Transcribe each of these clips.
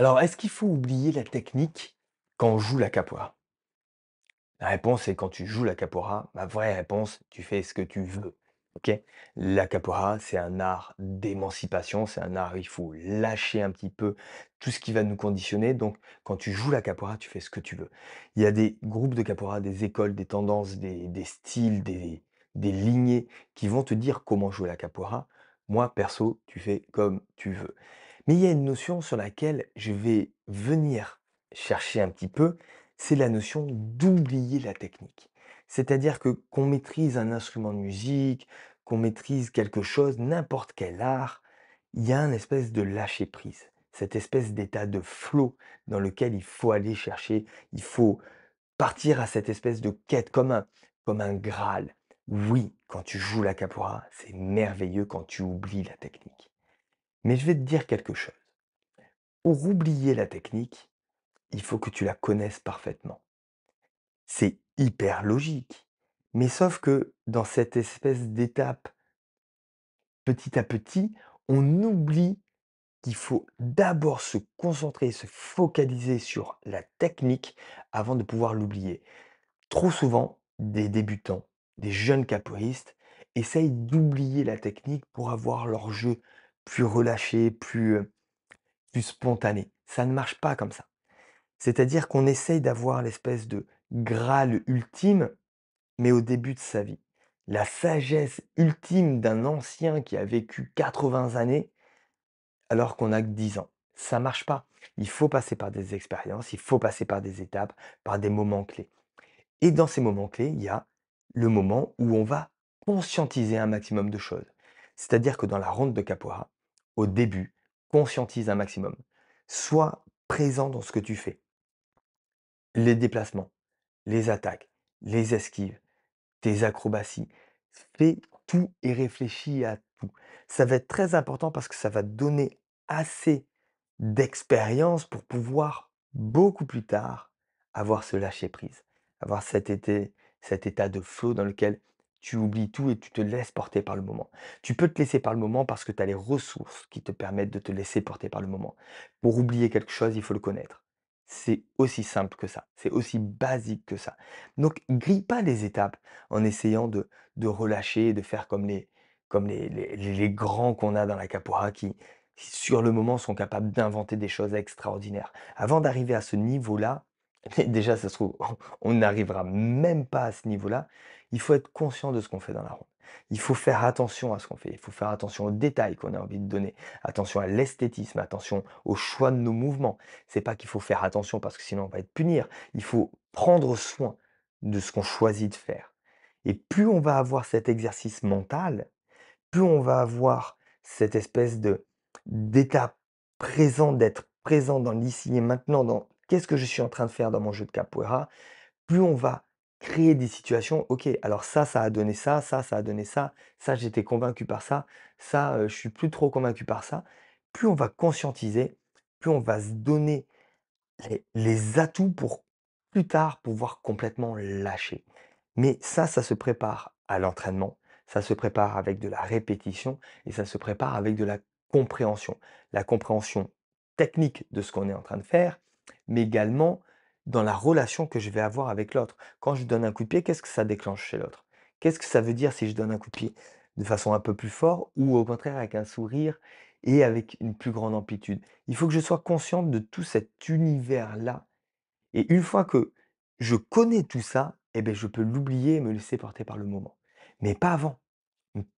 Alors, est-ce qu'il faut oublier la technique quand on joue la capoeira? La réponse est quand tu joues la capoeira, ma vraie réponse, tu fais ce que tu veux. Ok? La capoeira, c'est un art d'émancipation, c'est un art où il faut lâcher un petit peu tout ce qui va nous conditionner. Donc, quand tu joues la capoeira, tu fais ce que tu veux. Il y a des groupes de capoeira, des écoles, des tendances, des, styles, des, des lignées qui vont te dire comment jouer la capoeira. Moi, perso, tu fais comme tu veux. Mais il y a une notion sur laquelle je vais venir chercher un petit peu, c'est la notion d'oublier la technique. C'est-à-dire que qu'on maîtrise un instrument de musique, qu'on maîtrise quelque chose, n'importe quel art, il y a une espèce de lâcher prise, cette espèce d'état de flot dans lequel il faut aller chercher, il faut partir à cette espèce de quête comme un, comme un Graal. Oui, quand tu joues la capora, c'est merveilleux quand tu oublies la technique. Mais je vais te dire quelque chose. Pour oublier la technique, il faut que tu la connaisses parfaitement. C'est hyper logique. Mais sauf que dans cette espèce d'étape, petit à petit, on oublie qu'il faut d'abord se concentrer, se focaliser sur la technique avant de pouvoir l'oublier. Trop souvent, des débutants, des jeunes caporistes, essayent d'oublier la technique pour avoir leur jeu plus relâché, plus, plus spontané. Ça ne marche pas comme ça. C'est-à-dire qu'on essaye d'avoir l'espèce de graal ultime, mais au début de sa vie. La sagesse ultime d'un ancien qui a vécu 80 années alors qu'on a que 10 ans. Ça marche pas. Il faut passer par des expériences, il faut passer par des étapes, par des moments clés. Et dans ces moments clés, il y a le moment où on va conscientiser un maximum de choses. C'est-à-dire que dans la ronde de Capoeira, au début, conscientise un maximum. Sois présent dans ce que tu fais. Les déplacements, les attaques, les esquives, tes acrobaties. Fais tout et réfléchis à tout. Ça va être très important parce que ça va donner assez d'expérience pour pouvoir beaucoup plus tard avoir ce lâcher prise, avoir cet, été, cet état de flot dans lequel tu oublies tout et tu te laisses porter par le moment. Tu peux te laisser par le moment parce que tu as les ressources qui te permettent de te laisser porter par le moment. Pour oublier quelque chose, il faut le connaître. C'est aussi simple que ça. C'est aussi basique que ça. Donc, grille pas les étapes en essayant de, de relâcher, de faire comme les, comme les, grands qu'on a dans la capoeira qui, qui, sur le moment, sont capables d'inventer des choses extraordinaires. Avant d'arriver à ce niveau-là, déjà, ça se trouve, on n'arrivera même pas à ce niveau-là, il faut être conscient de ce qu'on fait dans la ronde. Il faut faire attention à ce qu'on fait. Il faut faire attention aux détails qu'on a envie de donner. Attention à l'esthétisme. Attention au choix de nos mouvements. C'est pas qu'il faut faire attention parce que sinon on va être punir. Il faut prendre soin de ce qu'on choisit de faire. Et plus on va avoir cet exercice mental, plus on va avoir cette espèce de d'état présent, d'être présent dans l'ici et maintenant, dans qu'est-ce que je suis en train de faire dans mon jeu de capoeira, plus on va créer des situations, ok, alors ça, ça a donné ça, ça, ça a donné ça, ça, j'étais convaincu par ça, ça, euh, je suis plus trop convaincu par ça. Plus on va conscientiser, plus on va se donner les atouts pour plus tard pouvoir complètement lâcher. Mais ça, ça se prépare à l'entraînement, ça se prépare avec de la répétition et ça se prépare avec de la compréhension. La compréhension technique de ce qu'on est en train de faire, mais également dans la relation que je vais avoir avec l'autre. Quand je donne un coup de pied, qu'est-ce que ça déclenche chez l'autre Qu'est-ce que ça veut dire si je donne un coup de pied de façon un peu plus fort ou au contraire avec un sourire et avec une plus grande amplitude Il faut que je sois consciente de tout cet univers-là. Et une fois que je connais tout ça, eh bien, je peux l'oublier et me laisser porter par le moment. Mais pas avant.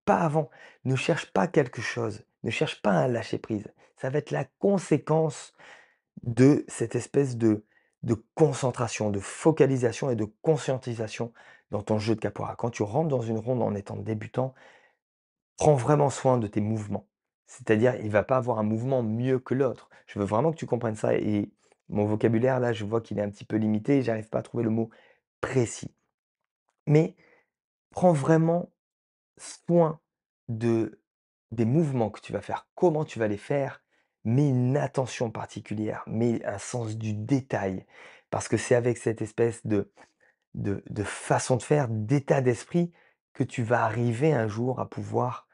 Pas avant. Ne cherche pas quelque chose. Ne cherche pas à lâcher-prise. Ça va être la conséquence de cette espèce de de concentration, de focalisation et de conscientisation dans ton jeu de capora. Quand tu rentres dans une ronde en étant débutant, prends vraiment soin de tes mouvements. C'est-à-dire, il ne va pas avoir un mouvement mieux que l'autre. Je veux vraiment que tu comprennes ça. Et mon vocabulaire, là, je vois qu'il est un petit peu limité et j'arrive pas à trouver le mot précis. Mais prends vraiment soin de, des mouvements que tu vas faire, comment tu vas les faire, mais une attention particulière, mais un sens du détail. Parce que c'est avec cette espèce de, de, de façon de faire, d'état d'esprit, que tu vas arriver un jour à pouvoir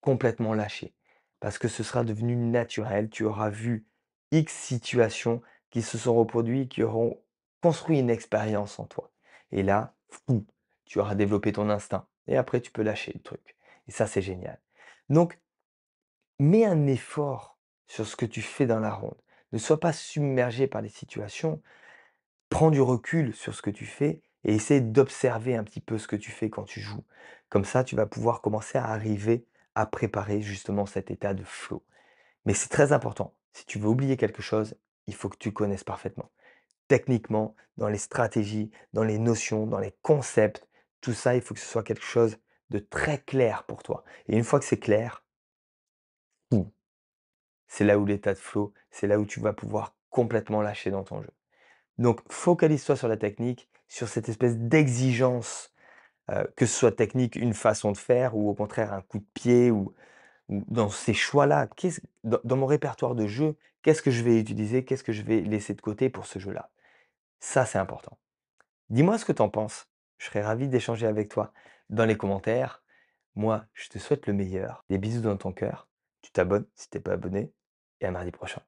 complètement lâcher. Parce que ce sera devenu naturel, tu auras vu X situations qui se sont reproduites, qui auront construit une expérience en toi. Et là, tu auras développé ton instinct. Et après, tu peux lâcher le truc. Et ça, c'est génial. Donc, mets un effort sur ce que tu fais dans la ronde. Ne sois pas submergé par les situations. Prends du recul sur ce que tu fais et essaie d'observer un petit peu ce que tu fais quand tu joues. Comme ça, tu vas pouvoir commencer à arriver à préparer justement cet état de flow. Mais c'est très important. Si tu veux oublier quelque chose, il faut que tu connaisses parfaitement. Techniquement, dans les stratégies, dans les notions, dans les concepts, tout ça, il faut que ce soit quelque chose de très clair pour toi. Et une fois que c'est clair, c'est là où l'état de flow, c'est là où tu vas pouvoir complètement lâcher dans ton jeu. Donc focalise-toi sur la technique, sur cette espèce d'exigence, euh, que ce soit technique, une façon de faire, ou au contraire un coup de pied, ou, dans ces choix-là, dans, dans mon répertoire de jeu, qu'est-ce que je vais utiliser, qu'est-ce que je vais laisser de côté pour ce jeu-là. Ça, c'est important. Dis-moi ce que tu en penses. Je serais ravi d'échanger avec toi dans les commentaires. Moi, je te souhaite le meilleur. Des bisous dans ton cœur. Tu t'abonnes si t'es pas abonné et à mardi prochain.